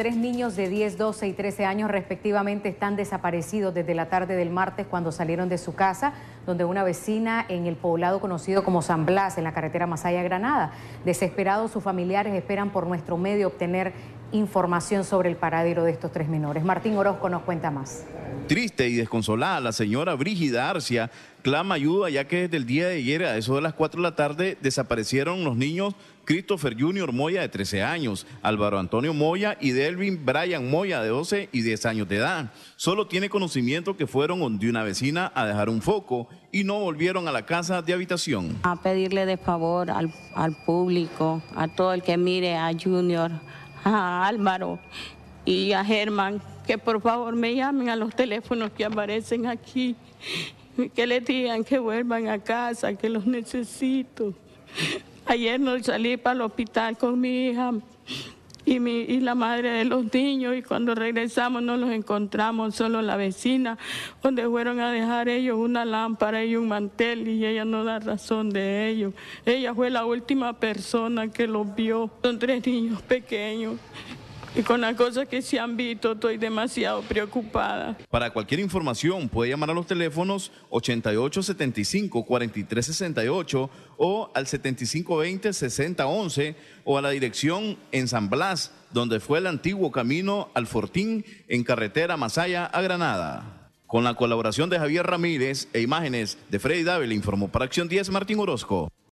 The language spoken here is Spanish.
tres niños de 10, 12 y 13 años respectivamente están desaparecidos desde la tarde del martes cuando salieron de su casa, donde una vecina en el poblado conocido como San Blas, en la carretera Masaya-Granada. Desesperados, sus familiares esperan por nuestro medio obtener información sobre el paradero de estos tres menores. Martín Orozco nos cuenta más. Triste y desconsolada, la señora Brígida Arcia clama ayuda ya que desde el día de ayer a eso de las 4 de la tarde desaparecieron los niños Christopher Junior Moya de 13 años, Álvaro Antonio Moya y Delvin Bryan Moya de 12 y 10 años de edad. Solo tiene conocimiento que fueron de una vecina a dejar un foco y no volvieron a la casa de habitación. A pedirle de favor al, al público, a todo el que mire a Junior, a Álvaro y a Germán que por favor me llamen a los teléfonos que aparecen aquí, que les digan que vuelvan a casa, que los necesito. Ayer nos salí para el hospital con mi hija y, y la madre de los niños y cuando regresamos no los encontramos, solo la vecina, donde fueron a dejar ellos una lámpara y un mantel y ella no da razón de ellos. Ella fue la última persona que los vio. Son tres niños pequeños y con las cosas que se han visto estoy demasiado preocupada. Para cualquier información puede llamar a los teléfonos 8875-4368 o al 7520-6011 o a la dirección en San Blas, donde fue el antiguo camino al Fortín en carretera Masaya a Granada. Con la colaboración de Javier Ramírez e imágenes de Freddy Dávila, informó para Acción 10 Martín Orozco.